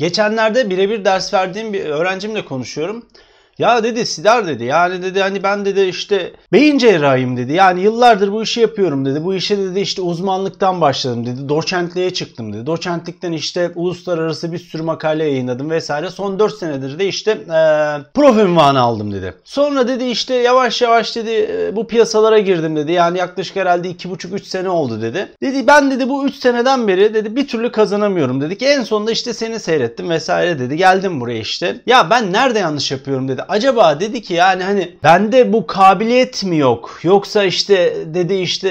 Geçenlerde birebir ders verdiğim bir öğrencimle konuşuyorum. Ya dedi Sidar dedi yani dedi hani ben dedi işte beyin cerrahiyim dedi. Yani yıllardır bu işi yapıyorum dedi. Bu işe dedi işte uzmanlıktan başladım dedi. Doçentliğe çıktım dedi. Doçentlikten işte uluslararası bir sürü makale yayınladım vesaire. Son 4 senedir de işte ee, prof ünvanı aldım dedi. Sonra dedi işte yavaş yavaş dedi bu piyasalara girdim dedi. Yani yaklaşık herhalde 2,5-3 sene oldu dedi. Dedi ben dedi bu 3 seneden beri dedi bir türlü kazanamıyorum dedi ki en sonunda işte seni seyrettim vesaire dedi. Geldim buraya işte. Ya ben nerede yanlış yapıyorum dedi. Acaba dedi ki yani hani bende bu kabiliyet mi yok? Yoksa işte dedi işte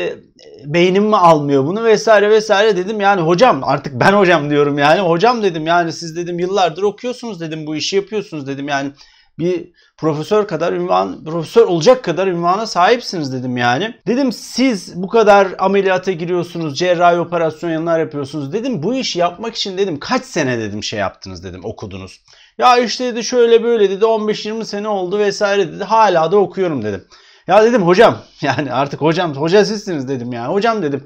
e, beynim mi almıyor bunu vesaire vesaire dedim yani hocam artık ben hocam diyorum yani hocam dedim yani siz dedim yıllardır okuyorsunuz dedim bu işi yapıyorsunuz dedim yani bir profesör kadar ünvan, profesör olacak kadar ünvana sahipsiniz dedim yani. Dedim siz bu kadar ameliyata giriyorsunuz, cerrahi operasyonlar yapıyorsunuz. Dedim bu işi yapmak için dedim kaç sene dedim şey yaptınız dedim okudunuz. Ya işte dedi şöyle böyle dedi 15-20 sene oldu vesaire dedi. Hala da okuyorum dedim. Ya dedim hocam yani artık hocam hoca sizsiniz dedim yani. Hocam dedim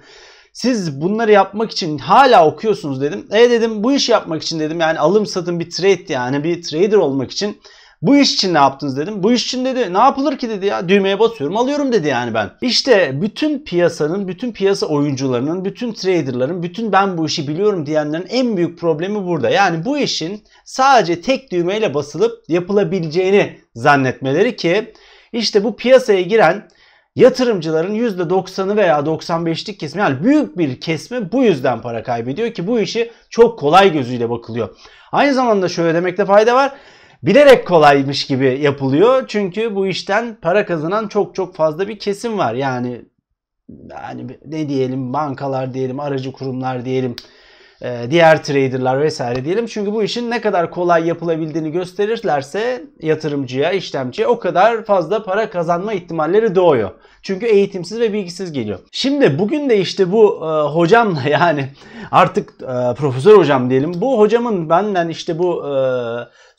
siz bunları yapmak için hala okuyorsunuz dedim. E dedim bu işi yapmak için dedim yani alım satım bir trade yani bir trader olmak için bu iş için ne yaptınız dedim. Bu iş için dedi ne yapılır ki dedi ya düğmeye basıyorum alıyorum dedi yani ben. İşte bütün piyasanın, bütün piyasa oyuncularının, bütün traderların, bütün ben bu işi biliyorum diyenlerin en büyük problemi burada. Yani bu işin sadece tek düğmeyle basılıp yapılabileceğini zannetmeleri ki işte bu piyasaya giren yatırımcıların %90'ı veya 95'lik kesimi yani büyük bir kesme bu yüzden para kaybediyor ki bu işi çok kolay gözüyle bakılıyor. Aynı zamanda şöyle demekte fayda var bilerek kolaymış gibi yapılıyor. Çünkü bu işten para kazanan çok çok fazla bir kesim var. Yani yani ne diyelim bankalar diyelim, aracı kurumlar diyelim, e, diğer traderlar vesaire diyelim. Çünkü bu işin ne kadar kolay yapılabildiğini gösterirlerse yatırımcıya, işlemciye o kadar fazla para kazanma ihtimalleri doğuyor. Çünkü eğitimsiz ve bilgisiz geliyor. Şimdi bugün de işte bu e, hocamla yani artık e, profesör hocam diyelim. Bu hocamın benden işte bu e,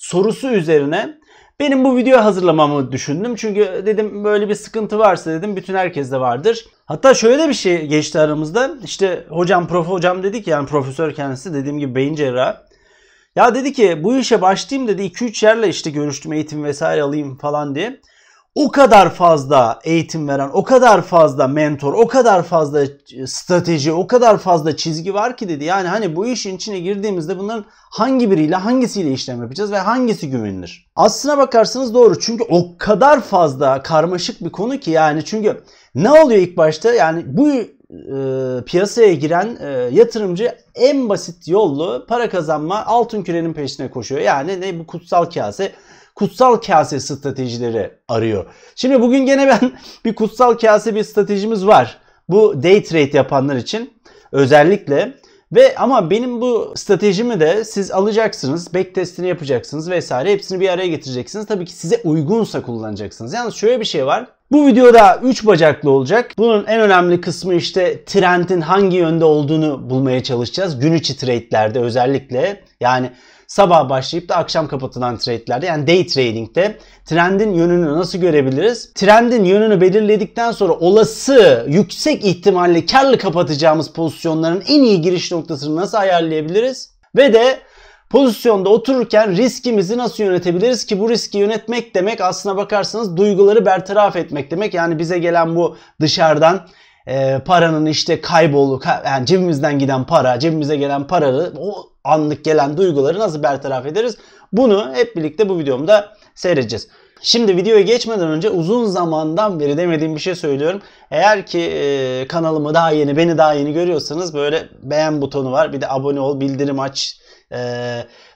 sorusu üzerine benim bu videoyu hazırlamamı düşündüm. Çünkü dedim böyle bir sıkıntı varsa dedim bütün herkeste vardır. Hatta şöyle bir şey geçti aramızda. İşte hocam prof hocam dedik yani profesör kendisi dediğim gibi beyin cerrahı. Ya dedi ki bu işe başlayayım dedi 2-3 yerle işte görüştüm eğitim vesaire alayım falan diye o kadar fazla eğitim veren, o kadar fazla mentor, o kadar fazla e, strateji, o kadar fazla çizgi var ki dedi. Yani hani bu işin içine girdiğimizde bunların hangi biriyle hangisiyle işlem yapacağız ve hangisi güvenilir? Aslına bakarsanız doğru çünkü o kadar fazla karmaşık bir konu ki yani çünkü ne oluyor ilk başta? Yani bu e, piyasaya giren e, yatırımcı en basit yollu para kazanma altın kürenin peşine koşuyor. Yani ne bu kutsal kase kutsal kase stratejileri arıyor. Şimdi bugün gene ben bir kutsal kase bir stratejimiz var. Bu day trade yapanlar için özellikle ve ama benim bu stratejimi de siz alacaksınız, back testini yapacaksınız vesaire hepsini bir araya getireceksiniz. Tabii ki size uygunsa kullanacaksınız. Yalnız şöyle bir şey var. Bu videoda 3 bacaklı olacak. Bunun en önemli kısmı işte trendin hangi yönde olduğunu bulmaya çalışacağız. Gün içi trade'lerde özellikle yani sabah başlayıp da akşam kapatılan trade'lerde yani day trading'de trendin yönünü nasıl görebiliriz? Trendin yönünü belirledikten sonra olası yüksek ihtimalle karlı kapatacağımız pozisyonların en iyi giriş noktasını nasıl ayarlayabiliriz? Ve de pozisyonda otururken riskimizi nasıl yönetebiliriz ki bu riski yönetmek demek aslına bakarsanız duyguları bertaraf etmek demek. Yani bize gelen bu dışarıdan e, paranın işte kaybolu yani cebimizden giden para, cebimize gelen paralı o anlık gelen duyguları nasıl bertaraf ederiz? Bunu hep birlikte bu videomda seyredeceğiz. Şimdi videoya geçmeden önce uzun zamandan beri demediğim bir şey söylüyorum. Eğer ki e, kanalımı daha yeni, beni daha yeni görüyorsanız böyle beğen butonu var. Bir de abone ol, bildirim aç e,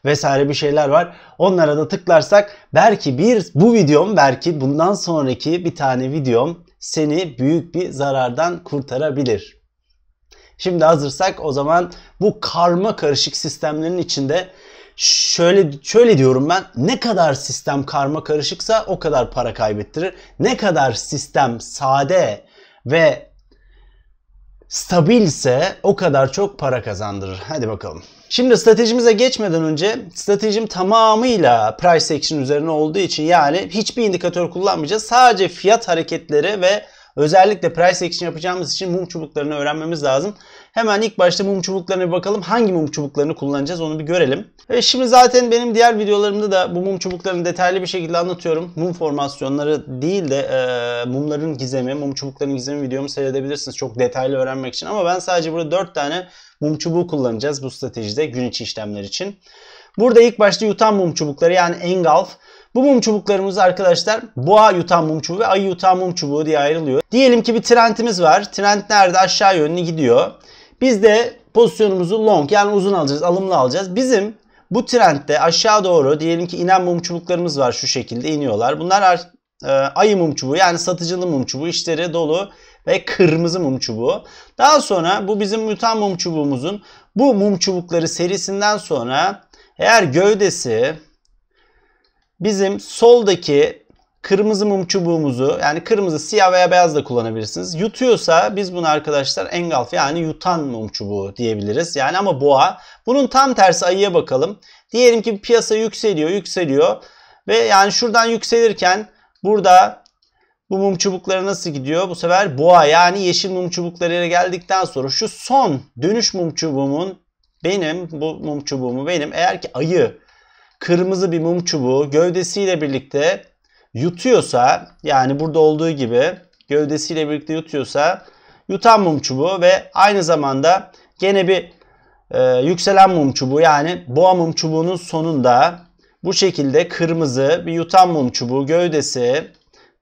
vesaire bir şeyler var. Onlara da tıklarsak belki bir bu videom belki bundan sonraki bir tane videom seni büyük bir zarardan kurtarabilir. Şimdi hazırsak o zaman bu karma karışık sistemlerin içinde şöyle şöyle diyorum ben. Ne kadar sistem karma karışıksa o kadar para kaybettirir. Ne kadar sistem sade ve stabilse o kadar çok para kazandırır. Hadi bakalım. Şimdi stratejimize geçmeden önce stratejim tamamıyla price action üzerine olduğu için yani hiçbir indikatör kullanmayacağız. Sadece fiyat hareketleri ve Özellikle price action yapacağımız için mum çubuklarını öğrenmemiz lazım. Hemen ilk başta mum çubuklarına bir bakalım. Hangi mum çubuklarını kullanacağız onu bir görelim. E şimdi zaten benim diğer videolarımda da bu mum çubuklarını detaylı bir şekilde anlatıyorum. Mum formasyonları değil de e, mumların gizemi, mum çubuklarının gizemi videomu seyredebilirsiniz çok detaylı öğrenmek için. Ama ben sadece burada 4 tane mum çubuğu kullanacağız bu stratejide gün içi işlemler için. Burada ilk başta yutan mum çubukları yani engulf bu mum çubuklarımız arkadaşlar boğa yutan mum çubuğu ve ayı yutan mum çubuğu diye ayrılıyor. Diyelim ki bir trendimiz var. Trend nerede? Aşağı yönlü gidiyor. Biz de pozisyonumuzu long yani uzun alacağız, alımlı alacağız. Bizim bu trendde aşağı doğru diyelim ki inen mum çubuklarımız var şu şekilde iniyorlar. Bunlar e, ayı mum çubuğu yani satıcılı mum çubuğu işleri dolu ve kırmızı mum çubuğu. Daha sonra bu bizim mutan mum çubuğumuzun bu mum çubukları serisinden sonra eğer gövdesi bizim soldaki kırmızı mum çubuğumuzu yani kırmızı, siyah veya beyaz da kullanabilirsiniz. Yutuyorsa biz bunu arkadaşlar engulf yani yutan mum çubuğu diyebiliriz. Yani ama boğa. Bunun tam tersi ayıya bakalım. Diyelim ki piyasa yükseliyor, yükseliyor ve yani şuradan yükselirken burada bu mum çubukları nasıl gidiyor? Bu sefer boğa yani yeşil mum çubuklarıyla geldikten sonra şu son dönüş mum çubuğumun benim bu mum çubuğumu benim eğer ki ayı kırmızı bir mum çubuğu gövdesiyle birlikte yutuyorsa yani burada olduğu gibi gövdesiyle birlikte yutuyorsa yutan mum çubuğu ve aynı zamanda gene bir e, yükselen mum çubuğu yani boğa mum çubuğunun sonunda bu şekilde kırmızı bir yutan mum çubuğu gövdesi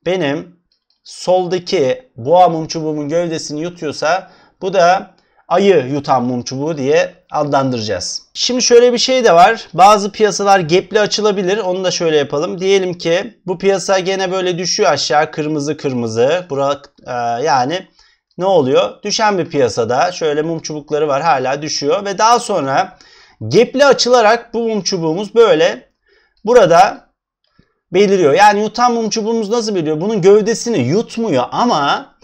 benim soldaki boğa mum çubuğumun gövdesini yutuyorsa bu da ayı yutan mum çubuğu diye adlandıracağız. Şimdi şöyle bir şey de var. Bazı piyasalar gepli açılabilir. Onu da şöyle yapalım. Diyelim ki bu piyasa gene böyle düşüyor aşağı kırmızı kırmızı. Burak e, yani ne oluyor? Düşen bir piyasada şöyle mum çubukları var hala düşüyor ve daha sonra gepli açılarak bu mum çubuğumuz böyle burada beliriyor. Yani yutan mum çubuğumuz nasıl beliriyor? Bunun gövdesini yutmuyor ama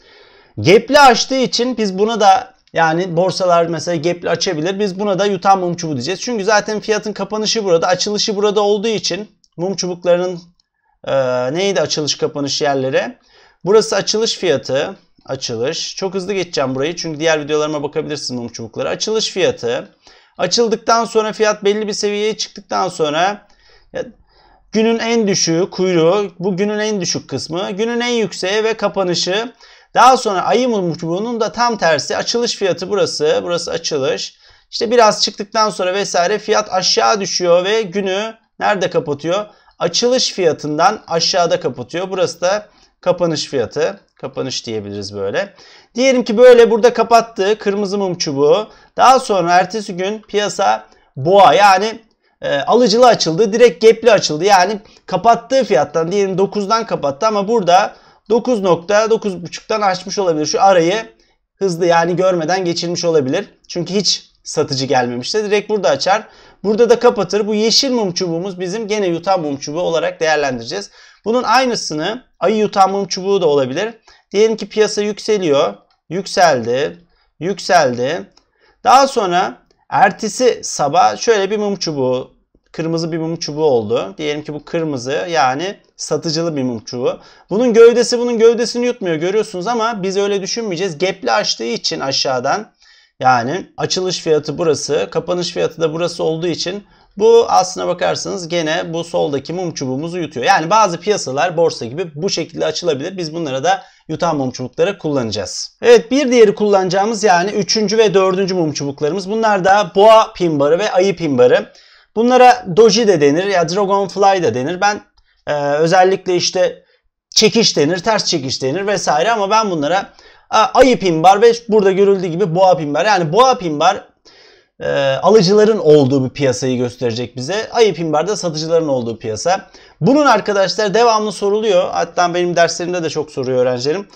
gepli açtığı için biz buna da yani borsalar mesela gap'li açabilir. Biz buna da yutan mum çubuğu diyeceğiz. Çünkü zaten fiyatın kapanışı burada, açılışı burada olduğu için mum çubuklarının e, neydi açılış kapanış yerleri? Burası açılış fiyatı, açılış. Çok hızlı geçeceğim burayı çünkü diğer videolarıma bakabilirsin mum çubukları. Açılış fiyatı. Açıldıktan sonra fiyat belli bir seviyeye çıktıktan sonra ya, günün en düşüğü kuyruğu, bu günün en düşük kısmı, günün en yükseği ve kapanışı daha sonra ayı mum çubuğunun da tam tersi açılış fiyatı burası. Burası açılış. İşte biraz çıktıktan sonra vesaire fiyat aşağı düşüyor ve günü nerede kapatıyor? Açılış fiyatından aşağıda kapatıyor. Burası da kapanış fiyatı. Kapanış diyebiliriz böyle. Diyelim ki böyle burada kapattı kırmızı mum çubuğu. Daha sonra ertesi gün piyasa boğa yani e, alıcılı açıldı. Direkt gepli açıldı. Yani kapattığı fiyattan diyelim 9'dan kapattı ama burada 9.9.5'tan açmış olabilir. Şu arayı hızlı yani görmeden geçirmiş olabilir. Çünkü hiç satıcı gelmemişti. Direkt burada açar. Burada da kapatır. Bu yeşil mum çubuğumuz bizim gene yutan mum çubuğu olarak değerlendireceğiz. Bunun aynısını ayı yutan mum çubuğu da olabilir. Diyelim ki piyasa yükseliyor. Yükseldi. Yükseldi. Daha sonra ertesi sabah şöyle bir mum çubuğu kırmızı bir mum çubuğu oldu. Diyelim ki bu kırmızı yani satıcılı bir mum çubuğu. Bunun gövdesi bunun gövdesini yutmuyor görüyorsunuz ama biz öyle düşünmeyeceğiz. Gap'li açtığı için aşağıdan yani açılış fiyatı burası, kapanış fiyatı da burası olduğu için bu aslına bakarsanız gene bu soldaki mum çubuğumuzu yutuyor. Yani bazı piyasalar borsa gibi bu şekilde açılabilir. Biz bunlara da yutan mum çubukları kullanacağız. Evet bir diğeri kullanacağımız yani 3. ve 4. mum çubuklarımız. Bunlar da boğa pimbarı ve ayı pimbarı. Bunlara doji de denir ya dragonfly da denir. Ben e, özellikle işte çekiş denir, ters çekiş denir vesaire ama ben bunlara e, ayı pinbar ve burada görüldüğü gibi boğa pimbar. Yani boğa pimbar e, alıcıların olduğu bir piyasayı gösterecek bize. Ayı pinbar da satıcıların olduğu piyasa. Bunun arkadaşlar devamlı soruluyor. Hatta benim derslerimde de çok soruyor öğrencilerim.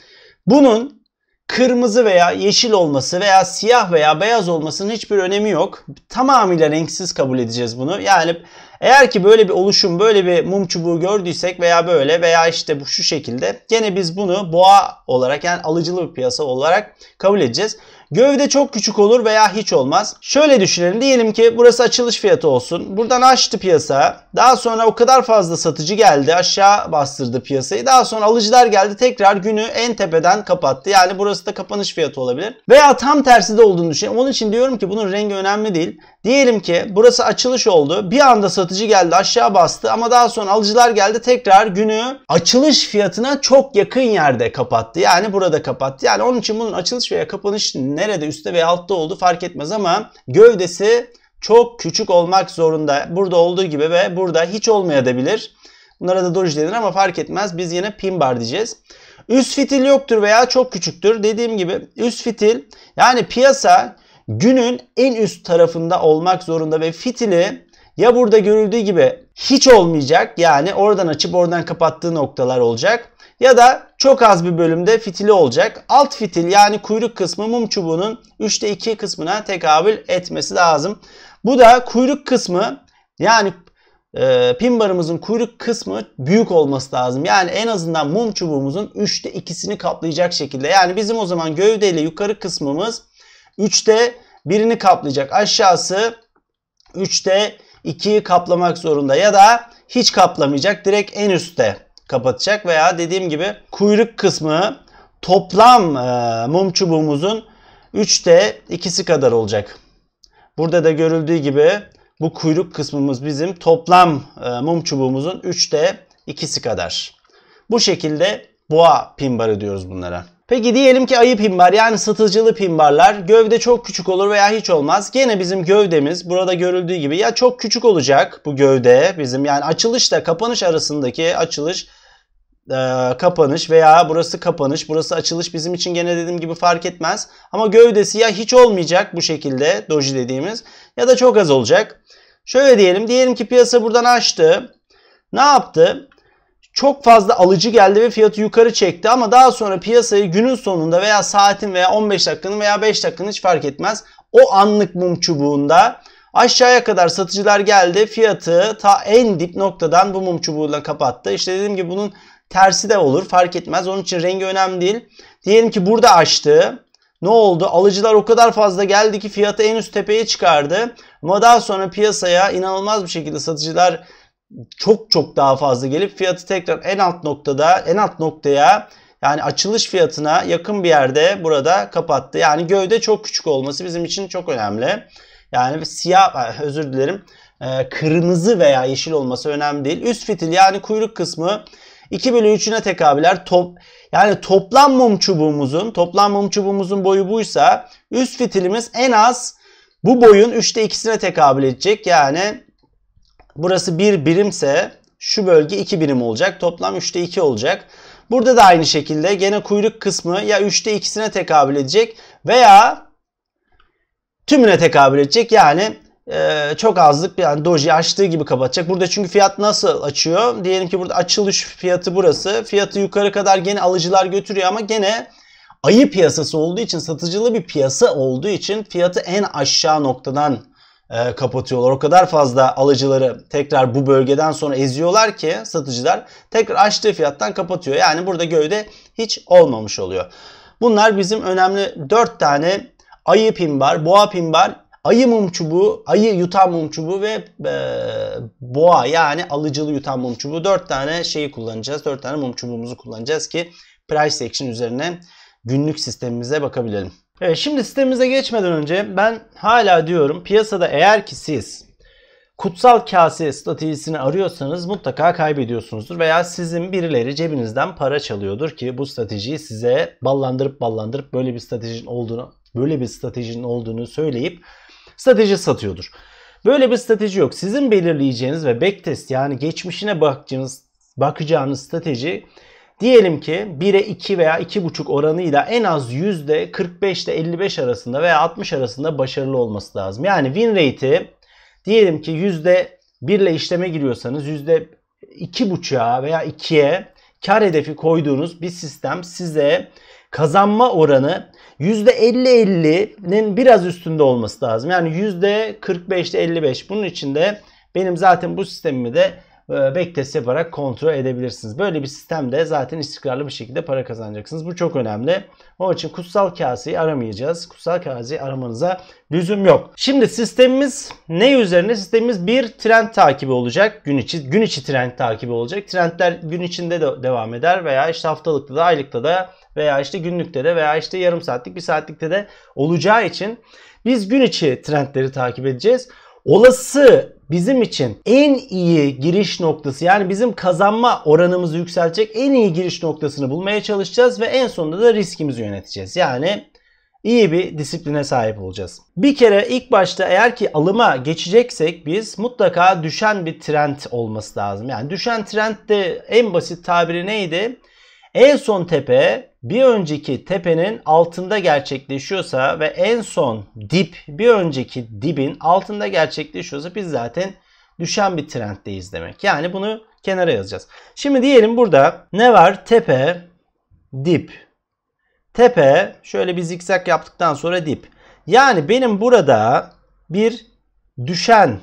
Bunun kırmızı veya yeşil olması veya siyah veya beyaz olmasının hiçbir önemi yok. Tamamıyla renksiz kabul edeceğiz bunu. Yani eğer ki böyle bir oluşum, böyle bir mum çubuğu gördüysek veya böyle veya işte bu şu şekilde gene biz bunu boğa olarak yani alıcılı bir piyasa olarak kabul edeceğiz. Gövde çok küçük olur veya hiç olmaz. Şöyle düşünelim diyelim ki burası açılış fiyatı olsun. Buradan açtı piyasa. Daha sonra o kadar fazla satıcı geldi aşağı bastırdı piyasayı. Daha sonra alıcılar geldi tekrar günü en tepeden kapattı. Yani burası da kapanış fiyatı olabilir. Veya tam tersi de olduğunu düşünelim. Onun için diyorum ki bunun rengi önemli değil. Diyelim ki burası açılış oldu. Bir anda satıcı geldi aşağı bastı ama daha sonra alıcılar geldi tekrar günü açılış fiyatına çok yakın yerde kapattı. Yani burada kapattı. Yani onun için bunun açılış veya kapanış nerede üstte veya altta oldu fark etmez ama gövdesi çok küçük olmak zorunda. Burada olduğu gibi ve burada hiç olmayabilir. Bunlara da doji denir ama fark etmez. Biz yine pin bar diyeceğiz. Üst fitil yoktur veya çok küçüktür. Dediğim gibi üst fitil yani piyasa günün en üst tarafında olmak zorunda ve fitili ya burada görüldüğü gibi hiç olmayacak yani oradan açıp oradan kapattığı noktalar olacak ya da çok az bir bölümde fitili olacak. Alt fitil yani kuyruk kısmı mum çubuğunun 3'te 2 kısmına tekabül etmesi lazım. Bu da kuyruk kısmı yani e, pin kuyruk kısmı büyük olması lazım. Yani en azından mum çubuğumuzun 3'te 2'sini kaplayacak şekilde. Yani bizim o zaman gövdeyle yukarı kısmımız 3'te birini kaplayacak. Aşağısı 3'te 2'yi kaplamak zorunda ya da hiç kaplamayacak. Direkt en üstte kapatacak veya dediğim gibi kuyruk kısmı toplam e, mum çubuğumuzun 3'te 2'si kadar olacak. Burada da görüldüğü gibi bu kuyruk kısmımız bizim toplam e, mum çubuğumuzun 3'te 2'si kadar. Bu şekilde boğa pimbarı diyoruz bunlara. Peki diyelim ki ayı pinbar yani satıcılı pinbarlar gövde çok küçük olur veya hiç olmaz. Gene bizim gövdemiz burada görüldüğü gibi ya çok küçük olacak bu gövde bizim yani açılışla kapanış arasındaki açılış e, kapanış veya burası kapanış burası açılış bizim için gene dediğim gibi fark etmez. Ama gövdesi ya hiç olmayacak bu şekilde doji dediğimiz ya da çok az olacak. Şöyle diyelim diyelim ki piyasa buradan açtı. Ne yaptı? çok fazla alıcı geldi ve fiyatı yukarı çekti ama daha sonra piyasayı günün sonunda veya saatin veya 15 dakikanın veya 5 dakikanın hiç fark etmez. O anlık mum çubuğunda aşağıya kadar satıcılar geldi. Fiyatı ta en dip noktadan bu mum çubuğuyla kapattı. İşte dediğim gibi bunun tersi de olur fark etmez. Onun için rengi önemli değil. Diyelim ki burada açtı. Ne oldu? Alıcılar o kadar fazla geldi ki fiyatı en üst tepeye çıkardı. Ama daha sonra piyasaya inanılmaz bir şekilde satıcılar çok çok daha fazla gelip fiyatı tekrar en alt noktada en alt noktaya yani açılış fiyatına yakın bir yerde burada kapattı. Yani gövde çok küçük olması bizim için çok önemli. Yani siyah özür dilerim e, kırmızı veya yeşil olması önemli değil. Üst fitil yani kuyruk kısmı 2 bölü 3'üne tekabüler. Top, yani toplam mum çubuğumuzun toplam mum çubuğumuzun boyu buysa üst fitilimiz en az bu boyun 3'te 2'sine tekabül edecek. Yani Burası bir birimse şu bölge 2 birim olacak. Toplam 3'te 2 olacak. Burada da aynı şekilde gene kuyruk kısmı ya 3'te 2'sine tekabül edecek veya tümüne tekabül edecek. Yani e, çok azlık yani doji açtığı gibi kapatacak. Burada çünkü fiyat nasıl açıyor? Diyelim ki burada açılış fiyatı burası. Fiyatı yukarı kadar gene alıcılar götürüyor ama gene ayı piyasası olduğu için satıcılı bir piyasa olduğu için fiyatı en aşağı noktadan e, kapatıyorlar. O kadar fazla alıcıları tekrar bu bölgeden sonra eziyorlar ki satıcılar tekrar açtığı fiyattan kapatıyor. Yani burada gövde hiç olmamış oluyor. Bunlar bizim önemli 4 tane ayı pimbar, boğa pimbar, ayı mum çubuğu, ayı yutan mum çubuğu ve e, boğa yani alıcılı yutan mum çubuğu. 4 tane şeyi kullanacağız. 4 tane mum çubuğumuzu kullanacağız ki price action üzerine günlük sistemimize bakabilirim şimdi sistemimize geçmeden önce ben hala diyorum piyasada eğer ki siz kutsal kase stratejisini arıyorsanız mutlaka kaybediyorsunuzdur veya sizin birileri cebinizden para çalıyordur ki bu stratejiyi size ballandırıp ballandırıp böyle bir stratejinin olduğunu böyle bir stratejinin olduğunu söyleyip strateji satıyordur. Böyle bir strateji yok. Sizin belirleyeceğiniz ve backtest yani geçmişine bakacağınız bakacağınız strateji Diyelim ki 1'e 2 veya 2,5 oranıyla en az %45 ile 55 arasında veya 60 arasında başarılı olması lazım. Yani win rate'i diyelim ki %1 ile işleme giriyorsanız %2,5'a veya 2'ye kar hedefi koyduğunuz bir sistem size kazanma oranı %50-50'nin biraz üstünde olması lazım. Yani %45 ile 55 bunun için de benim zaten bu sistemimi de e, back yaparak kontrol edebilirsiniz. Böyle bir sistemde zaten istikrarlı bir şekilde para kazanacaksınız. Bu çok önemli. Onun için kutsal kaseyi aramayacağız. Kutsal kaseyi aramanıza lüzum yok. Şimdi sistemimiz ne üzerine? Sistemimiz bir trend takibi olacak. Gün içi, gün içi trend takibi olacak. Trendler gün içinde de devam eder veya işte haftalıkta da aylıkta da veya işte günlükte de veya işte yarım saatlik bir saatlikte de olacağı için biz gün içi trendleri takip edeceğiz olası bizim için en iyi giriş noktası yani bizim kazanma oranımızı yükseltecek en iyi giriş noktasını bulmaya çalışacağız ve en sonunda da riskimizi yöneteceğiz. Yani iyi bir disipline sahip olacağız. Bir kere ilk başta eğer ki alıma geçeceksek biz mutlaka düşen bir trend olması lazım. Yani düşen trend de en basit tabiri neydi? En son tepe bir önceki tepenin altında gerçekleşiyorsa ve en son dip bir önceki dibin altında gerçekleşiyorsa biz zaten düşen bir trenddeyiz demek. Yani bunu kenara yazacağız. Şimdi diyelim burada ne var? Tepe, dip. Tepe şöyle bir zikzak yaptıktan sonra dip. Yani benim burada bir düşen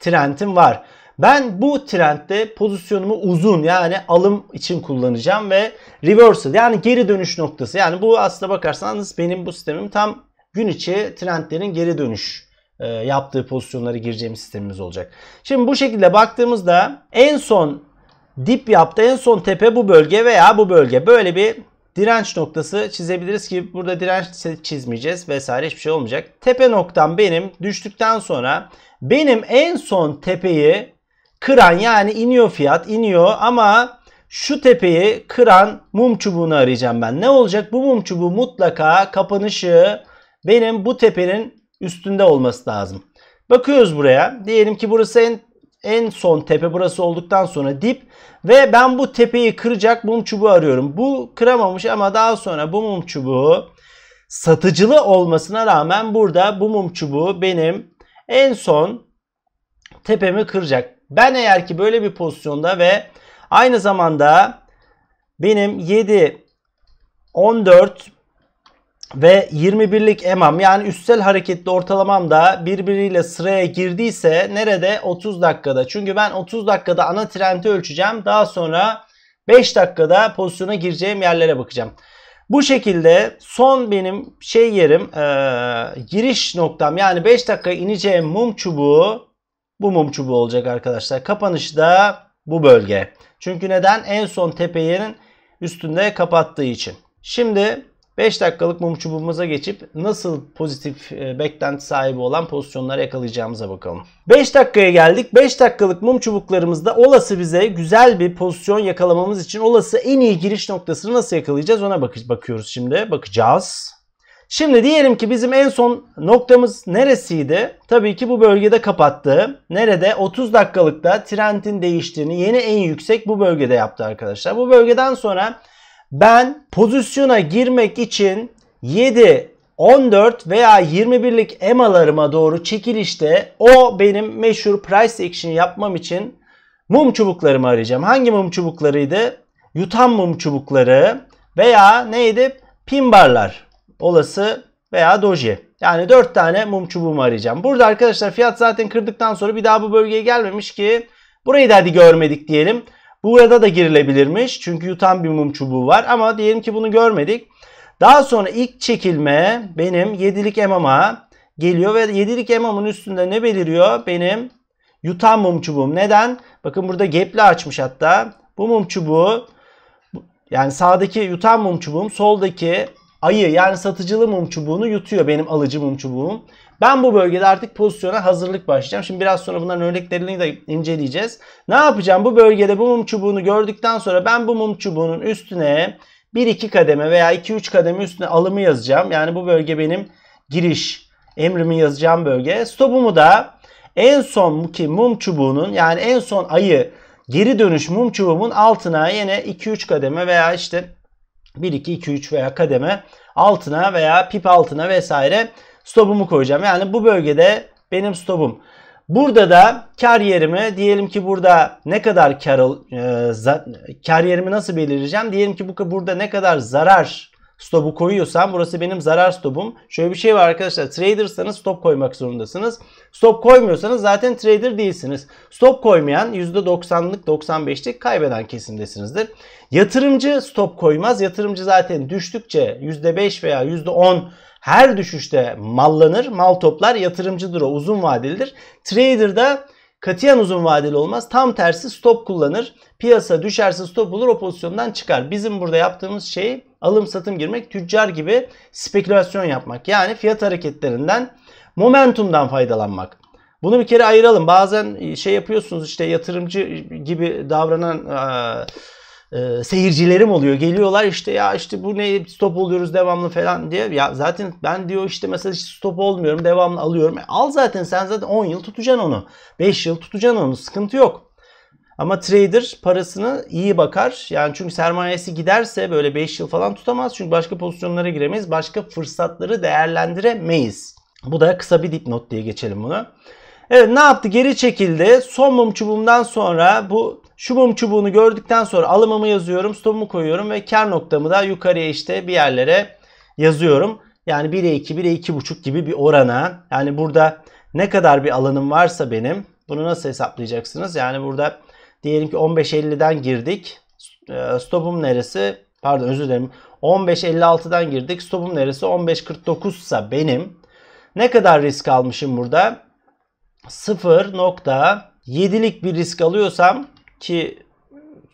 trendim var. Ben bu trendde pozisyonumu uzun yani alım için kullanacağım ve reversal yani geri dönüş noktası. Yani bu aslında bakarsanız benim bu sistemim tam gün içi trendlerin geri dönüş e, yaptığı pozisyonlara gireceğim sistemimiz olacak. Şimdi bu şekilde baktığımızda en son dip yaptı en son tepe bu bölge veya bu bölge. Böyle bir direnç noktası çizebiliriz ki burada direnç çizmeyeceğiz vesaire hiçbir şey olmayacak. Tepe noktam benim düştükten sonra benim en son tepeyi kıran yani iniyor fiyat iniyor ama şu tepeyi kıran mum çubuğunu arayacağım ben. Ne olacak? Bu mum çubuğu mutlaka kapanışı benim bu tepenin üstünde olması lazım. Bakıyoruz buraya. Diyelim ki burası en en son tepe burası olduktan sonra dip ve ben bu tepeyi kıracak mum çubuğu arıyorum. Bu kıramamış ama daha sonra bu mum çubuğu satıcılı olmasına rağmen burada bu mum çubuğu benim en son tepemi kıracak. Ben eğer ki böyle bir pozisyonda ve aynı zamanda benim 7, 14 ve 21'lik emam yani üstel hareketli ortalamam da birbiriyle sıraya girdiyse nerede? 30 dakikada. Çünkü ben 30 dakikada ana trendi ölçeceğim. Daha sonra 5 dakikada pozisyona gireceğim yerlere bakacağım. Bu şekilde son benim şey yerim e, giriş noktam yani 5 dakika ineceğim mum çubuğu bu mum çubuğu olacak arkadaşlar. da bu bölge. Çünkü neden? En son tepeyenin üstünde kapattığı için. Şimdi 5 dakikalık mum çubuğumuza geçip nasıl pozitif e, beklenti sahibi olan pozisyonları yakalayacağımıza bakalım. 5 dakikaya geldik. 5 dakikalık mum çubuklarımızda olası bize güzel bir pozisyon yakalamamız için olası en iyi giriş noktasını nasıl yakalayacağız ona bak bakıyoruz şimdi. Bakacağız. Şimdi diyelim ki bizim en son noktamız neresiydi? Tabii ki bu bölgede kapattı. Nerede? 30 dakikalıkta trendin değiştiğini yeni en yüksek bu bölgede yaptı arkadaşlar. Bu bölgeden sonra ben pozisyona girmek için 7, 14 veya 21'lik emalarıma doğru çekilişte o benim meşhur price action yapmam için mum çubuklarımı arayacağım. Hangi mum çubuklarıydı? Yutan mum çubukları veya neydi? Pin barlar olası veya doji. Yani 4 tane mum çubuğumu arayacağım. Burada arkadaşlar fiyat zaten kırdıktan sonra bir daha bu bölgeye gelmemiş ki burayı da hadi görmedik diyelim. Burada da girilebilirmiş. Çünkü yutan bir mum çubuğu var ama diyelim ki bunu görmedik. Daha sonra ilk çekilme benim 7'lik emama geliyor ve 7'lik emamın üstünde ne beliriyor? Benim yutan mum çubuğum. Neden? Bakın burada gepli açmış hatta. Bu mum çubuğu yani sağdaki yutan mum çubuğum soldaki ayı yani satıcılı mum çubuğunu yutuyor benim alıcı mum çubuğum. Ben bu bölgede artık pozisyona hazırlık başlayacağım. Şimdi biraz sonra bunların örneklerini de inceleyeceğiz. Ne yapacağım? Bu bölgede bu mum çubuğunu gördükten sonra ben bu mum çubuğunun üstüne 1-2 kademe veya 2-3 kademe üstüne alımı yazacağım. Yani bu bölge benim giriş emrimi yazacağım bölge. Stopumu da en son ki mum çubuğunun yani en son ayı geri dönüş mum çubuğumun altına yine 2-3 kademe veya işte 1, 2, 2, 3 veya kademe altına veya pip altına vesaire stopumu koyacağım. Yani bu bölgede benim stopum. Burada da kar yerimi diyelim ki burada ne kadar kar, e, kar yerimi nasıl belirleyeceğim? Diyelim ki bu burada ne kadar zarar stopu koyuyorsam burası benim zarar stopum. Şöyle bir şey var arkadaşlar. Tradersanız stop koymak zorundasınız. Stop koymuyorsanız zaten trader değilsiniz. Stop koymayan %90'lık 95'lik kaybeden kesimdesinizdir. Yatırımcı stop koymaz. Yatırımcı zaten düştükçe %5 veya %10 her düşüşte mallanır. Mal toplar. Yatırımcıdır o. Uzun vadelidir. Trader da katiyen uzun vadeli olmaz. Tam tersi stop kullanır. Piyasa düşerse stop bulur, o pozisyondan çıkar. Bizim burada yaptığımız şey alım satım girmek, tüccar gibi spekülasyon yapmak. Yani fiyat hareketlerinden, momentumdan faydalanmak. Bunu bir kere ayıralım. Bazen e, şey yapıyorsunuz işte yatırımcı gibi davranan e, e, seyircilerim oluyor. Geliyorlar işte ya işte bu ne stop oluyoruz devamlı falan diye. Ya zaten ben diyor işte mesela stop olmuyorum devamlı alıyorum. E, al zaten sen zaten 10 yıl tutacaksın onu. 5 yıl tutacaksın onu. Sıkıntı yok. Ama trader parasını iyi bakar. Yani çünkü sermayesi giderse böyle 5 yıl falan tutamaz. Çünkü başka pozisyonlara giremeyiz. Başka fırsatları değerlendiremeyiz. Bu da kısa bir dipnot diye geçelim bunu. Evet ne yaptı? Geri çekildi. Son mum çubuğumdan sonra bu şu mum çubuğunu gördükten sonra alımımı yazıyorum. Stopumu koyuyorum ve kar noktamı da yukarıya işte bir yerlere yazıyorum. Yani 1'e 2, 1'e 2,5 gibi bir orana. Yani burada ne kadar bir alanım varsa benim bunu nasıl hesaplayacaksınız? Yani burada Diyelim ki 15.50'den girdik. Ee, stopum neresi? Pardon özür dilerim. 15.56'dan girdik. Stopum neresi? 15.49 ise benim. Ne kadar risk almışım burada? 0.7'lik bir risk alıyorsam ki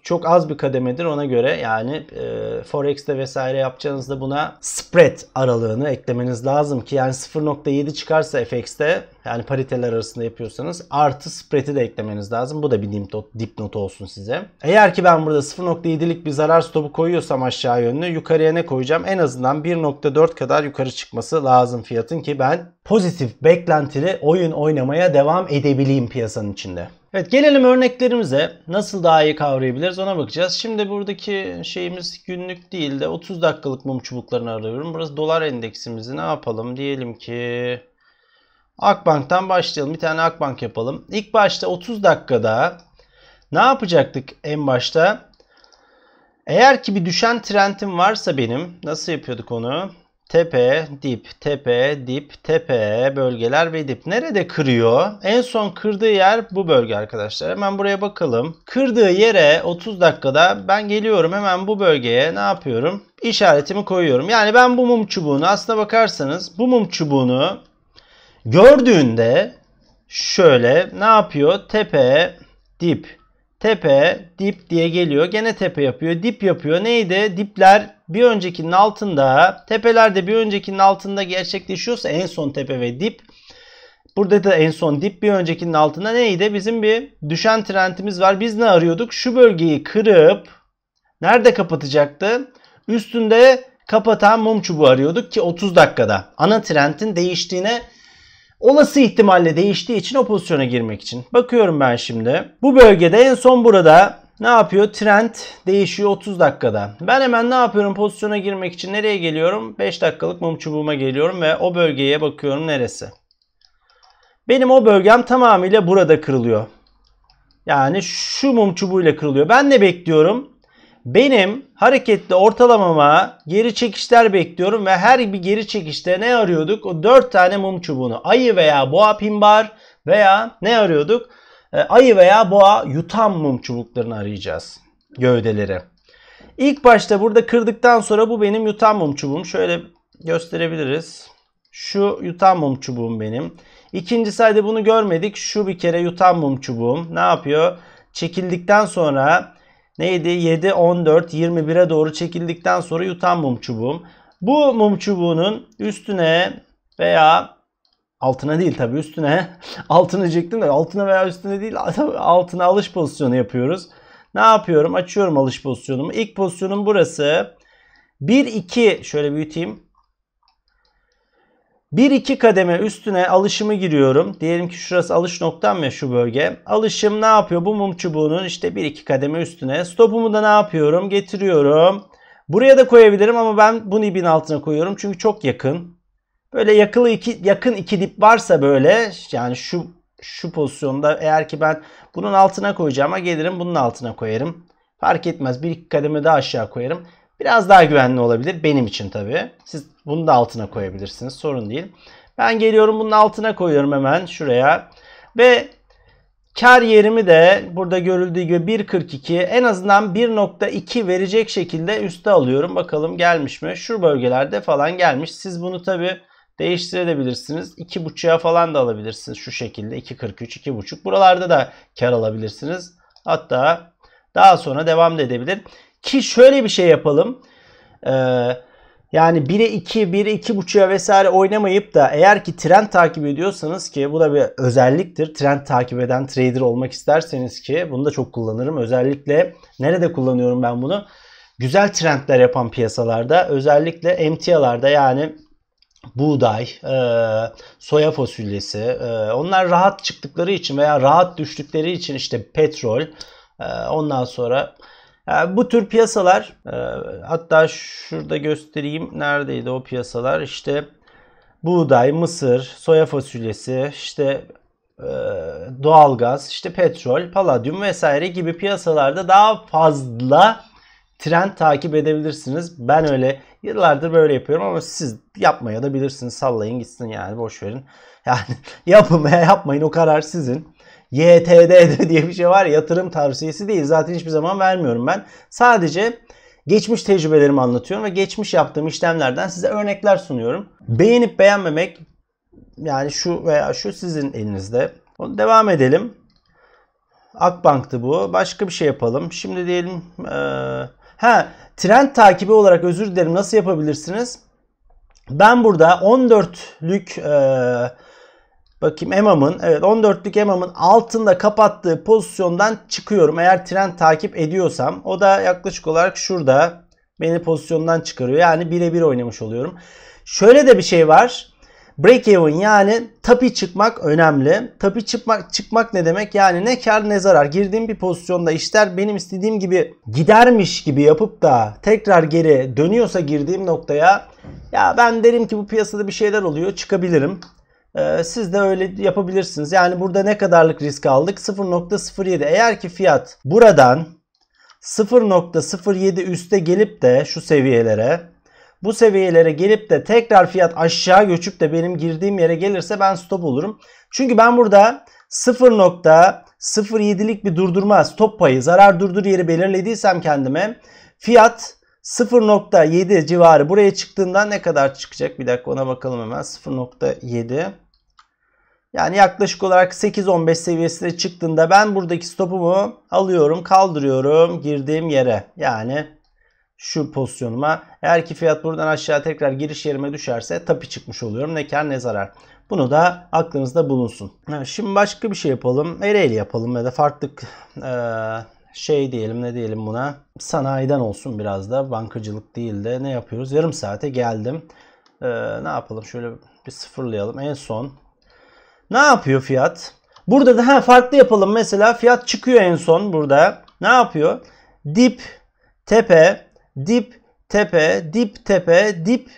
çok az bir kademedir ona göre yani e, Forex'te vesaire yapacağınızda buna spread aralığını eklemeniz lazım ki yani 0.7 çıkarsa FX'te yani pariteler arasında yapıyorsanız artı spread'i de eklemeniz lazım. Bu da bir dipnot, dipnot olsun size. Eğer ki ben burada 0.7'lik bir zarar stopu koyuyorsam aşağı yönlü yukarıya ne koyacağım? En azından 1.4 kadar yukarı çıkması lazım fiyatın ki ben pozitif beklentili oyun oynamaya devam edebileyim piyasanın içinde. Evet gelelim örneklerimize. Nasıl daha iyi kavrayabiliriz ona bakacağız. Şimdi buradaki şeyimiz günlük değil de 30 dakikalık mum çubuklarını arıyorum. Burası dolar endeksimizi ne yapalım? Diyelim ki Akbank'tan başlayalım. Bir tane Akbank yapalım. İlk başta 30 dakikada ne yapacaktık en başta? Eğer ki bir düşen trendim varsa benim nasıl yapıyorduk onu? Tepe, dip, tepe, dip, tepe bölgeler ve dip. Nerede kırıyor? En son kırdığı yer bu bölge arkadaşlar. Hemen buraya bakalım. Kırdığı yere 30 dakikada ben geliyorum hemen bu bölgeye ne yapıyorum? İşaretimi koyuyorum. Yani ben bu mum çubuğunu aslına bakarsanız bu mum çubuğunu gördüğünde şöyle ne yapıyor? Tepe, dip, tepe, dip diye geliyor. Gene tepe yapıyor, dip yapıyor. Neydi? Dipler bir öncekinin altında, tepeler de bir öncekinin altında gerçekleşiyorsa en son tepe ve dip. Burada da en son dip bir öncekinin altında neydi? Bizim bir düşen trendimiz var. Biz ne arıyorduk? Şu bölgeyi kırıp nerede kapatacaktı? Üstünde kapatan mum çubuğu arıyorduk ki 30 dakikada. Ana trendin değiştiğine Olası ihtimalle değiştiği için o pozisyona girmek için. Bakıyorum ben şimdi. Bu bölgede en son burada ne yapıyor? Trend değişiyor 30 dakikada. Ben hemen ne yapıyorum? Pozisyona girmek için nereye geliyorum? 5 dakikalık mum çubuğuma geliyorum ve o bölgeye bakıyorum neresi. Benim o bölgem tamamıyla burada kırılıyor. Yani şu mum çubuğuyla kırılıyor. Ben ne bekliyorum? benim hareketli ortalamama geri çekişler bekliyorum ve her bir geri çekişte ne arıyorduk? O 4 tane mum çubuğunu ayı veya boğa pimbar veya ne arıyorduk? E, ayı veya boğa yutan mum çubuklarını arayacağız. Gövdeleri. İlk başta burada kırdıktan sonra bu benim yutan mum çubuğum. Şöyle gösterebiliriz. Şu yutan mum çubuğum benim. İkinci sayede bunu görmedik. Şu bir kere yutan mum çubuğum. Ne yapıyor? Çekildikten sonra neydi? 7, 14, 21'e doğru çekildikten sonra yutan mum çubuğum. Bu mum çubuğunun üstüne veya altına değil tabi üstüne altına diyecektim de altına veya üstüne değil altına alış pozisyonu yapıyoruz. Ne yapıyorum? Açıyorum alış pozisyonumu. İlk pozisyonum burası. 1-2 şöyle büyüteyim. Bir iki kademe üstüne alışımı giriyorum. Diyelim ki şurası alış noktam ya şu bölge. Alışım ne yapıyor? Bu mum çubuğunun işte bir iki kademe üstüne. Stopumu da ne yapıyorum? Getiriyorum. Buraya da koyabilirim ama ben bunu ipin altına koyuyorum. Çünkü çok yakın. Böyle yakılı iki, yakın iki dip varsa böyle yani şu şu pozisyonda eğer ki ben bunun altına koyacağıma gelirim bunun altına koyarım. Fark etmez bir iki kademe daha aşağı koyarım. Biraz daha güvenli olabilir benim için tabii. Siz bunu da altına koyabilirsiniz. Sorun değil. Ben geliyorum bunun altına koyuyorum hemen şuraya. Ve kar yerimi de burada görüldüğü gibi 1.42 en azından 1.2 verecek şekilde üste alıyorum. Bakalım gelmiş mi? Şu bölgelerde falan gelmiş. Siz bunu tabii değiştirebilirsiniz. 2.5'a falan da alabilirsiniz şu şekilde. 2.43, 2.5. Buralarda da kar alabilirsiniz. Hatta daha sonra devam da edebilir. Ki şöyle bir şey yapalım. Ee, yani 1'e 2, 1'e 2.5'a vesaire oynamayıp da eğer ki trend takip ediyorsanız ki bu da bir özelliktir. Trend takip eden trader olmak isterseniz ki bunu da çok kullanırım. Özellikle nerede kullanıyorum ben bunu? Güzel trendler yapan piyasalarda özellikle emtialarda yani buğday, e, soya fasulyesi e, onlar rahat çıktıkları için veya rahat düştükleri için işte petrol e, ondan sonra bu tür piyasalar e, hatta şurada göstereyim neredeydi o piyasalar işte buğday, mısır, soya fasulyesi, işte e, doğalgaz, işte petrol, paladyum vesaire gibi piyasalarda daha fazla trend takip edebilirsiniz. Ben öyle yıllardır böyle yapıyorum ama siz yapmaya da bilirsiniz. Sallayın gitsin yani boşverin. Yani yapın veya yapmayın o karar sizin. YTD diye bir şey var ya, yatırım tavsiyesi değil. Zaten hiçbir zaman vermiyorum ben. Sadece geçmiş tecrübelerimi anlatıyorum ve geçmiş yaptığım işlemlerden size örnekler sunuyorum. Beğenip beğenmemek yani şu veya şu sizin elinizde. Devam edelim. Akbank'tı bu. Başka bir şey yapalım. Şimdi diyelim ee, ha trend takibi olarak özür dilerim nasıl yapabilirsiniz? Ben burada 14'lük e, Bakayım EMAM'ın evet 14'lük EMAM'ın altında kapattığı pozisyondan çıkıyorum. Eğer trend takip ediyorsam o da yaklaşık olarak şurada beni pozisyondan çıkarıyor. Yani birebir oynamış oluyorum. Şöyle de bir şey var. Break even yani tapi çıkmak önemli. Tapi çıkmak çıkmak ne demek? Yani ne kar ne zarar. Girdiğim bir pozisyonda işler benim istediğim gibi gidermiş gibi yapıp da tekrar geri dönüyorsa girdiğim noktaya ya ben derim ki bu piyasada bir şeyler oluyor çıkabilirim. Ee, siz de öyle yapabilirsiniz. Yani burada ne kadarlık risk aldık? 0.07. Eğer ki fiyat buradan 0.07 üste gelip de şu seviyelere bu seviyelere gelip de tekrar fiyat aşağı göçüp de benim girdiğim yere gelirse ben stop olurum. Çünkü ben burada 0.07'lik bir durdurma stop payı zarar durdur yeri belirlediysem kendime fiyat 0.7 civarı buraya çıktığında ne kadar çıkacak? Bir dakika ona bakalım hemen 0.7 yani yaklaşık olarak 8-15 seviyesine çıktığında ben buradaki stopumu alıyorum, kaldırıyorum girdiğim yere. Yani şu pozisyonuma. Eğer ki fiyat buradan aşağı tekrar giriş yerime düşerse tapi çıkmış oluyorum. Ne kar ne zarar. Bunu da aklınızda bulunsun. şimdi başka bir şey yapalım. Ereğli yapalım ya da farklı e, şey diyelim ne diyelim buna. Sanayiden olsun biraz da bankacılık değil de ne yapıyoruz? Yarım saate geldim. E, ne yapalım şöyle bir sıfırlayalım. En son ne yapıyor fiyat? Burada da ha, farklı yapalım. Mesela fiyat çıkıyor en son burada. Ne yapıyor? Dip, tepe, dip, tepe, dip, tepe, dip,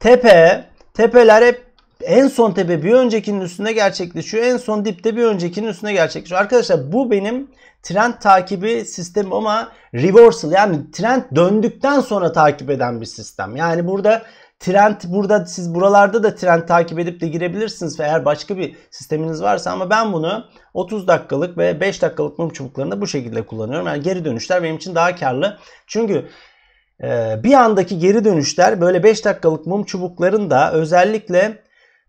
tepe. Tepeler hep en son tepe bir öncekinin üstünde gerçekleşiyor. En son dipte bir öncekinin üstünde gerçekleşiyor. Arkadaşlar bu benim trend takibi sistemi ama reversal yani trend döndükten sonra takip eden bir sistem. Yani burada trend burada siz buralarda da trend takip edip de girebilirsiniz eğer başka bir sisteminiz varsa ama ben bunu 30 dakikalık ve 5 dakikalık mum çubuklarında bu şekilde kullanıyorum. Yani geri dönüşler benim için daha karlı. Çünkü e, bir andaki geri dönüşler böyle 5 dakikalık mum çubuklarında özellikle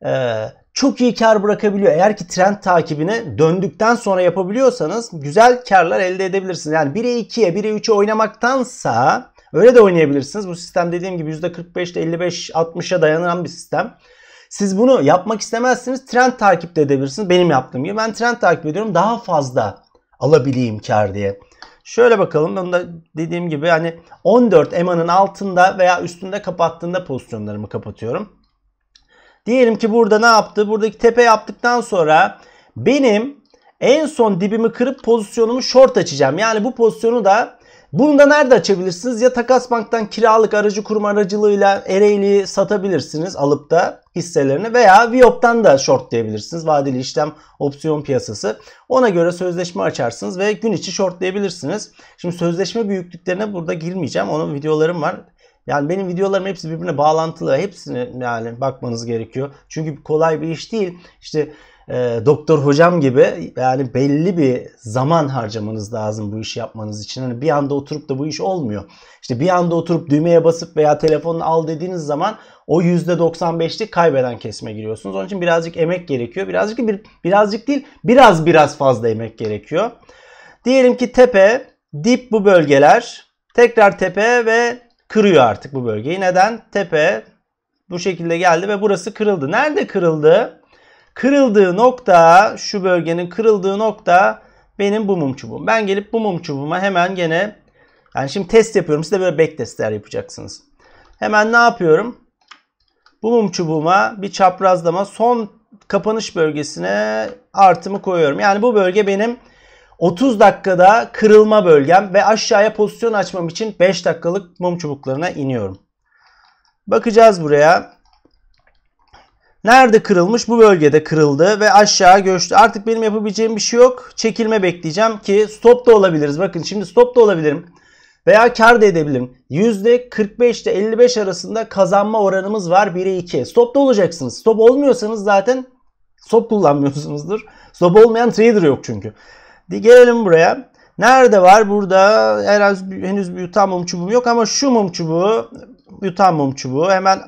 e, çok iyi kar bırakabiliyor. Eğer ki trend takibini döndükten sonra yapabiliyorsanız güzel karlar elde edebilirsiniz. Yani 1'e 2'ye 1'e 3'e oynamaktansa Öyle de oynayabilirsiniz. Bu sistem dediğim gibi %45 ile 55-60'a dayanan bir sistem. Siz bunu yapmak istemezsiniz. Trend takip de edebilirsiniz. Benim yaptığım gibi. Ben trend takip ediyorum. Daha fazla alabileyim kar diye. Şöyle bakalım. ben da dediğim gibi hani 14 EMA'nın altında veya üstünde kapattığında pozisyonlarımı kapatıyorum. Diyelim ki burada ne yaptı? Buradaki tepe yaptıktan sonra benim en son dibimi kırıp pozisyonumu short açacağım. Yani bu pozisyonu da bunu da nerede açabilirsiniz? Ya takas banktan kiralık aracı kurum aracılığıyla Ereğli'yi satabilirsiniz alıp da hisselerini veya Viop'tan da short diyebilirsiniz. Vadeli işlem opsiyon piyasası. Ona göre sözleşme açarsınız ve gün içi short diyebilirsiniz. Şimdi sözleşme büyüklüklerine burada girmeyeceğim. Onun videolarım var. Yani benim videolarım hepsi birbirine bağlantılı. Hepsini yani bakmanız gerekiyor. Çünkü kolay bir iş değil. İşte e, doktor hocam gibi yani belli bir zaman harcamanız lazım bu işi yapmanız için. Hani bir anda oturup da bu iş olmuyor. İşte bir anda oturup düğmeye basıp veya telefonunu al dediğiniz zaman o %95'lik kaybeden kesime giriyorsunuz. Onun için birazcık emek gerekiyor. Birazcık bir, birazcık değil biraz biraz fazla emek gerekiyor. Diyelim ki tepe, dip bu bölgeler. Tekrar tepe ve kırıyor artık bu bölgeyi. Neden? Tepe bu şekilde geldi ve burası kırıldı. Nerede kırıldı? Kırıldığı nokta şu bölgenin kırıldığı nokta benim bu mum çubuğum. Ben gelip bu mum çubuğuma hemen gene yani şimdi test yapıyorum. Siz de böyle back testler yapacaksınız. Hemen ne yapıyorum? Bu mum çubuğuma bir çaprazlama son kapanış bölgesine artımı koyuyorum. Yani bu bölge benim 30 dakikada kırılma bölgem ve aşağıya pozisyon açmam için 5 dakikalık mum çubuklarına iniyorum. Bakacağız buraya. Nerede kırılmış? Bu bölgede kırıldı ve aşağı göçtü. Artık benim yapabileceğim bir şey yok. Çekilme bekleyeceğim ki stop da olabiliriz. Bakın şimdi stop da olabilirim. Veya kar da edebilirim. %45 ile 55 arasında kazanma oranımız var 1'e 2. Stop da olacaksınız. Stop olmuyorsanız zaten stop kullanmıyorsunuzdur. Stop olmayan trader yok çünkü. Gelelim buraya. Nerede var? Burada henüz, henüz bir yutan mum çubuğum yok ama şu mum çubuğu, yutan mum çubuğu hemen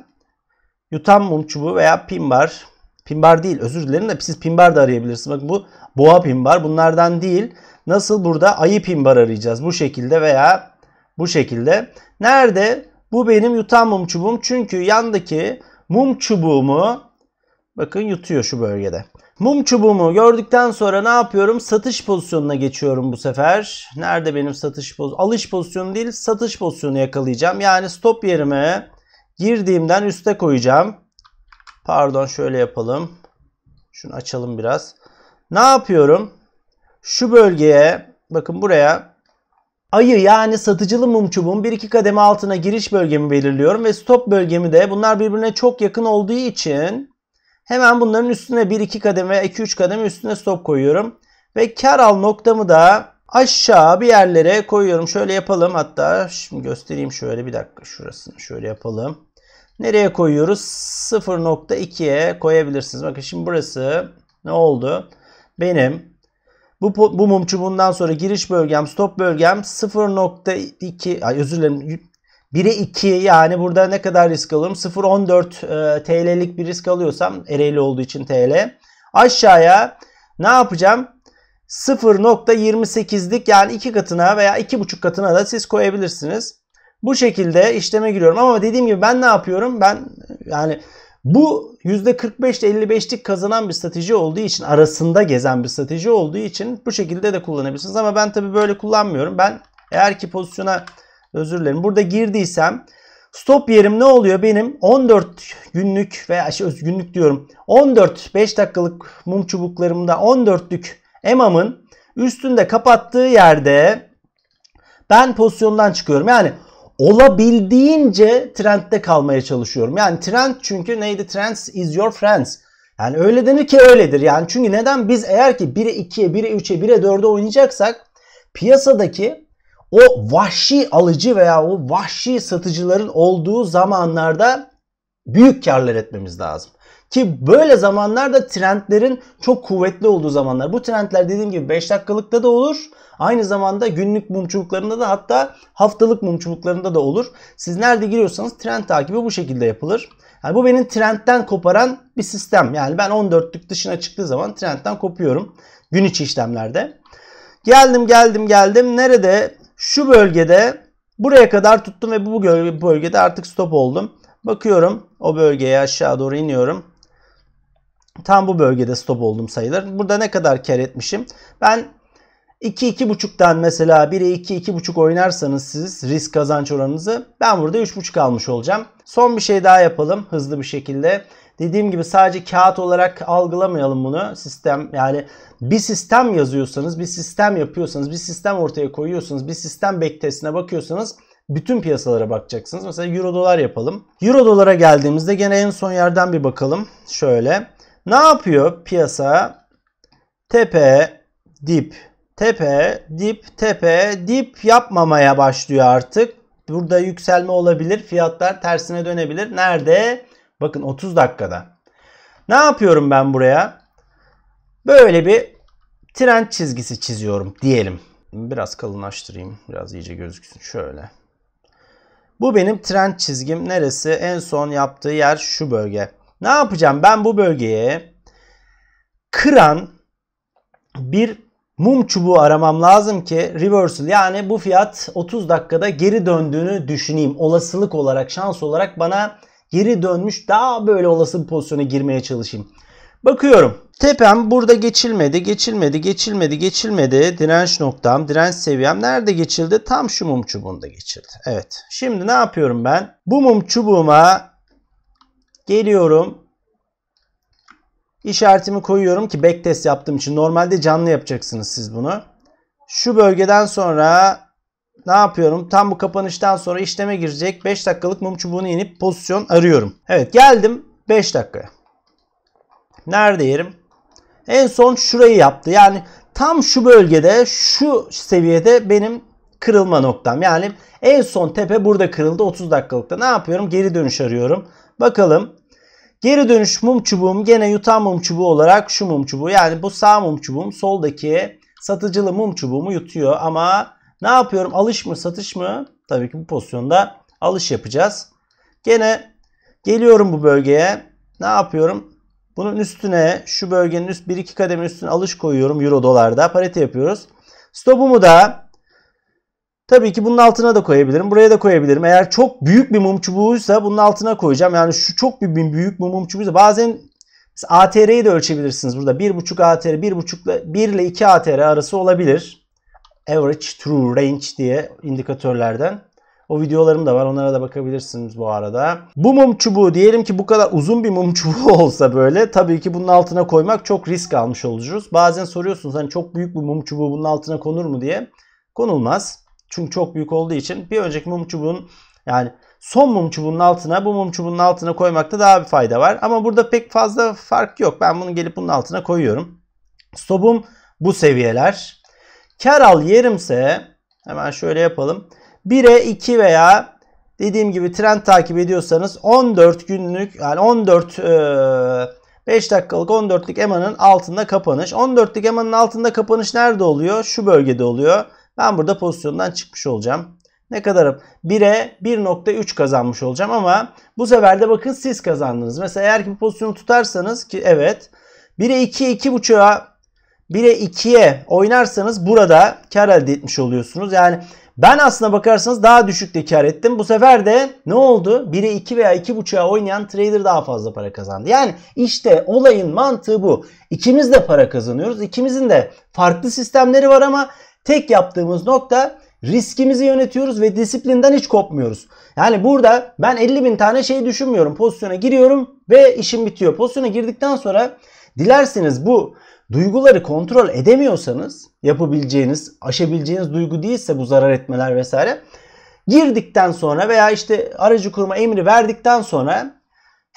yutan mum çubuğu veya pinbar. Pinbar değil özür dilerim de siz pinbar da arayabilirsiniz. Bakın bu boğa pinbar bunlardan değil. Nasıl burada ayı pinbar arayacağız bu şekilde veya bu şekilde. Nerede? Bu benim yutan mum çubuğum. Çünkü yandaki mum çubuğumu bakın yutuyor şu bölgede. Mum çubuğumu gördükten sonra ne yapıyorum? Satış pozisyonuna geçiyorum bu sefer. Nerede benim satış pozisyonu? Alış pozisyonu değil satış pozisyonu yakalayacağım. Yani stop yerime. Girdiğimden üste koyacağım. Pardon şöyle yapalım. Şunu açalım biraz. Ne yapıyorum? Şu bölgeye bakın buraya ayı yani satıcılı mum çubuğun 1-2 kademe altına giriş bölgemi belirliyorum ve stop bölgemi de bunlar birbirine çok yakın olduğu için hemen bunların üstüne 1-2 kademe 2-3 kademe üstüne stop koyuyorum. Ve kar al noktamı da aşağı bir yerlere koyuyorum. Şöyle yapalım hatta şimdi göstereyim şöyle bir dakika şurasını şöyle yapalım. Nereye koyuyoruz? 0.2'ye koyabilirsiniz. Bakın şimdi burası ne oldu? Benim bu, bu mum çubuğundan sonra giriş bölgem, stop bölgem 0.2 ay özür dilerim 1'e 2 yani burada ne kadar risk alıyorum? 0.14 e, TL'lik bir risk alıyorsam Ereğli olduğu için TL. Aşağıya ne yapacağım? 0.28'lik yani 2 katına veya 2.5 katına da siz koyabilirsiniz. Bu şekilde işleme giriyorum ama dediğim gibi ben ne yapıyorum? Ben yani bu %45 ile %55'lik kazanan bir strateji olduğu için arasında gezen bir strateji olduğu için bu şekilde de kullanabilirsiniz. Ama ben tabii böyle kullanmıyorum. Ben eğer ki pozisyona özür dilerim burada girdiysem stop yerim ne oluyor benim 14 günlük veya şey, günlük diyorum 14 5 dakikalık mum çubuklarımda 14'lük EMA'mın üstünde kapattığı yerde ben pozisyondan çıkıyorum. Yani olabildiğince trendde kalmaya çalışıyorum. Yani trend çünkü neydi? Trends is your friends. Yani öyle denir ki öyledir. Yani çünkü neden biz eğer ki 1'e 2'ye, 1'e 3'e, 1'e 4'e oynayacaksak piyasadaki o vahşi alıcı veya o vahşi satıcıların olduğu zamanlarda büyük karlar etmemiz lazım. Ki böyle zamanlar da trendlerin çok kuvvetli olduğu zamanlar. Bu trendler dediğim gibi 5 dakikalıkta da olur. Aynı zamanda günlük mumculuklarında da hatta haftalık mumculuklarında da olur. Siz nerede giriyorsanız trend takibi bu şekilde yapılır. Yani bu benim trendten koparan bir sistem. Yani ben 14'lük dışına çıktığı zaman trendten kopuyorum. Gün içi işlemlerde. Geldim geldim geldim. Nerede? Şu bölgede buraya kadar tuttum ve bu bölgede artık stop oldum. Bakıyorum o bölgeye aşağı doğru iniyorum. Tam bu bölgede stop oldum sayılır. Burada ne kadar kar etmişim? Ben 2-2.5'dan mesela 1'e 2-2.5 oynarsanız siz risk kazanç oranınızı ben burada 3.5 almış olacağım. Son bir şey daha yapalım hızlı bir şekilde. Dediğim gibi sadece kağıt olarak algılamayalım bunu. Sistem yani bir sistem yazıyorsanız, bir sistem yapıyorsanız, bir sistem ortaya koyuyorsanız, bir sistem backtestine bakıyorsanız bütün piyasalara bakacaksınız. Mesela euro dolar yapalım. Euro dolara geldiğimizde gene en son yerden bir bakalım. Şöyle ne yapıyor piyasa? Tepe, dip, tepe, dip, tepe, dip yapmamaya başlıyor artık. Burada yükselme olabilir. Fiyatlar tersine dönebilir. Nerede? Bakın 30 dakikada. Ne yapıyorum ben buraya? Böyle bir trend çizgisi çiziyorum diyelim. Biraz kalınlaştırayım. Biraz iyice gözüksün. Şöyle. Bu benim trend çizgim. Neresi? En son yaptığı yer şu bölge. Ne yapacağım? Ben bu bölgeye kıran bir mum çubuğu aramam lazım ki reversal yani bu fiyat 30 dakikada geri döndüğünü düşüneyim. Olasılık olarak, şans olarak bana geri dönmüş daha böyle olası bir pozisyona girmeye çalışayım. Bakıyorum. Tepem burada geçilmedi, geçilmedi, geçilmedi, geçilmedi. Direnç noktam, direnç seviyem nerede geçildi? Tam şu mum çubuğunda geçildi. Evet. Şimdi ne yapıyorum ben? Bu mum çubuğuma Geliyorum. İşaretimi koyuyorum ki backtest yaptığım için. Normalde canlı yapacaksınız siz bunu. Şu bölgeden sonra ne yapıyorum? Tam bu kapanıştan sonra işleme girecek 5 dakikalık mum çubuğunu inip pozisyon arıyorum. Evet geldim 5 dakika. Nerede yerim? En son şurayı yaptı. Yani tam şu bölgede şu seviyede benim kırılma noktam. Yani en son tepe burada kırıldı 30 dakikalıkta. Ne yapıyorum? Geri dönüş arıyorum. Bakalım. Geri dönüş mum çubuğum gene yutan mum çubuğu olarak şu mum çubuğu. Yani bu sağ mum çubuğum soldaki satıcılı mum çubuğumu yutuyor. Ama ne yapıyorum? Alış mı satış mı? Tabii ki bu pozisyonda alış yapacağız. Gene geliyorum bu bölgeye. Ne yapıyorum? Bunun üstüne şu bölgenin üst 1-2 kademe üstüne alış koyuyorum euro dolarda. Parite yapıyoruz. Stopumu da Tabii ki bunun altına da koyabilirim. Buraya da koyabilirim. Eğer çok büyük bir mum çubuğuysa bunun altına koyacağım. Yani şu çok bir büyük bir mum çubuğuysa bazen ATR'yi de ölçebilirsiniz. Burada 1.5 ATR, 1.5 1 ile 2 ATR arası olabilir. Average True Range diye indikatörlerden. O videolarım da var. Onlara da bakabilirsiniz bu arada. Bu mum çubuğu diyelim ki bu kadar uzun bir mum çubuğu olsa böyle tabii ki bunun altına koymak çok risk almış olacağız. Bazen soruyorsunuz hani çok büyük bir mum çubuğu bunun altına konur mu diye. Konulmaz. Çünkü çok büyük olduğu için bir önceki mum çubuğun yani son mum çubuğunun altına bu mum çubuğunun altına koymakta daha bir fayda var. Ama burada pek fazla fark yok. Ben bunu gelip bunun altına koyuyorum. Stopum bu seviyeler. Kar al yerimse hemen şöyle yapalım. 1'e 2 veya dediğim gibi trend takip ediyorsanız 14 günlük yani 14 5 e, dakikalık 14'lük EMA'nın altında kapanış. 14'lük EMA'nın altında kapanış nerede oluyor? Şu bölgede oluyor. Ben burada pozisyondan çıkmış olacağım. Ne kadarım? 1'e 1.3 kazanmış olacağım ama bu sefer de bakın siz kazandınız. Mesela eğer ki bu pozisyonu tutarsanız ki evet 1'e 2'ye 2.5'a 1'e 2'ye oynarsanız burada kar elde etmiş oluyorsunuz. Yani ben aslına bakarsanız daha düşük de kar ettim. Bu sefer de ne oldu? 1'e 2 veya 2.5'a oynayan trader daha fazla para kazandı. Yani işte olayın mantığı bu. İkimiz de para kazanıyoruz. İkimizin de farklı sistemleri var ama Tek yaptığımız nokta riskimizi yönetiyoruz ve disiplinden hiç kopmuyoruz. Yani burada ben 50 bin tane şey düşünmüyorum. Pozisyona giriyorum ve işim bitiyor. Pozisyona girdikten sonra dilerseniz bu duyguları kontrol edemiyorsanız yapabileceğiniz, aşabileceğiniz duygu değilse bu zarar etmeler vesaire girdikten sonra veya işte aracı kurma emri verdikten sonra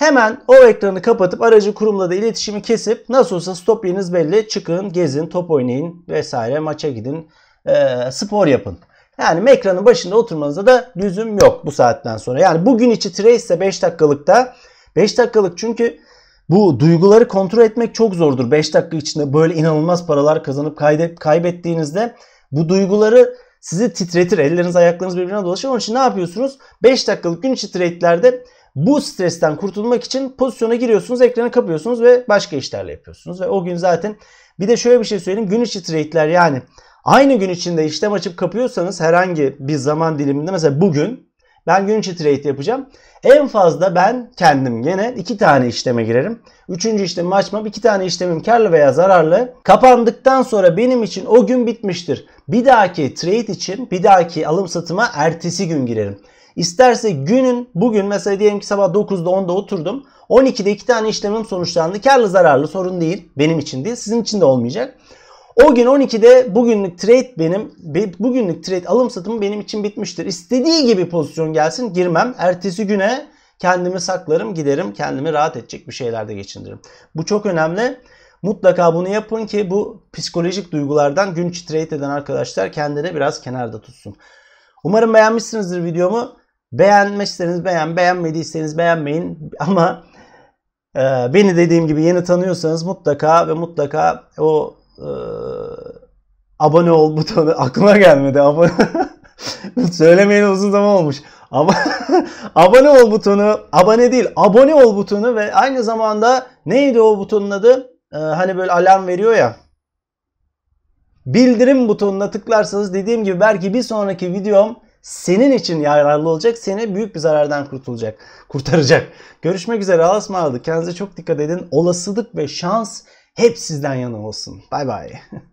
Hemen o ekranı kapatıp aracı kurumla da iletişimi kesip nasıl olsa stop yeriniz belli. Çıkın, gezin, top oynayın vesaire maça gidin, e, spor yapın. Yani ekranın başında oturmanıza da lüzum yok bu saatten sonra. Yani bugün içi trace ise 5 dakikalıkta. 5 dakikalık çünkü bu duyguları kontrol etmek çok zordur. 5 dakika içinde böyle inanılmaz paralar kazanıp kaybettiğinizde bu duyguları sizi titretir. Elleriniz ayaklarınız birbirine dolaşır. Onun için ne yapıyorsunuz? 5 dakikalık gün içi trade'lerde bu stresten kurtulmak için pozisyona giriyorsunuz, ekranı kapıyorsunuz ve başka işlerle yapıyorsunuz. Ve o gün zaten bir de şöyle bir şey söyleyeyim. Gün içi trade'ler yani aynı gün içinde işlem açıp kapıyorsanız herhangi bir zaman diliminde mesela bugün ben gün içi trade yapacağım. En fazla ben kendim gene iki tane işleme girerim. Üçüncü işlemi açmam. iki tane işlemim karlı veya zararlı. Kapandıktan sonra benim için o gün bitmiştir. Bir dahaki trade için bir dahaki alım satıma ertesi gün girerim. İsterse günün bugün mesela diyelim ki sabah 9'da 10'da oturdum. 12'de iki tane işlemim sonuçlandı. Karlı zararlı sorun değil. Benim için değil. Sizin için de olmayacak. O gün 12'de bugünlük trade benim bugünlük trade alım satımı benim için bitmiştir. İstediği gibi pozisyon gelsin girmem. Ertesi güne kendimi saklarım giderim kendimi rahat edecek bir şeylerde geçindiririm. Bu çok önemli. Mutlaka bunu yapın ki bu psikolojik duygulardan gün içi trade eden arkadaşlar kendini biraz kenarda tutsun. Umarım beğenmişsinizdir videomu. Beğenmişseniz beğen, beğenmediyseniz beğenmeyin ama e, beni dediğim gibi yeni tanıyorsanız mutlaka ve mutlaka o e, abone ol butonu aklıma gelmedi. Abone Söylemeyeli uzun zaman olmuş. Ama abone ol butonu, abone değil, abone ol butonu ve aynı zamanda neydi o butonun adı? Ee, hani böyle alarm veriyor ya. Bildirim butonuna tıklarsanız dediğim gibi belki bir sonraki videom senin için yararlı olacak. Seni büyük bir zarardan kurtulacak, kurtaracak. Görüşmek üzere. Allah'a ısmarladık. Kendinize çok dikkat edin. Olasılık ve şans hep sizden yana olsun. Bay bay.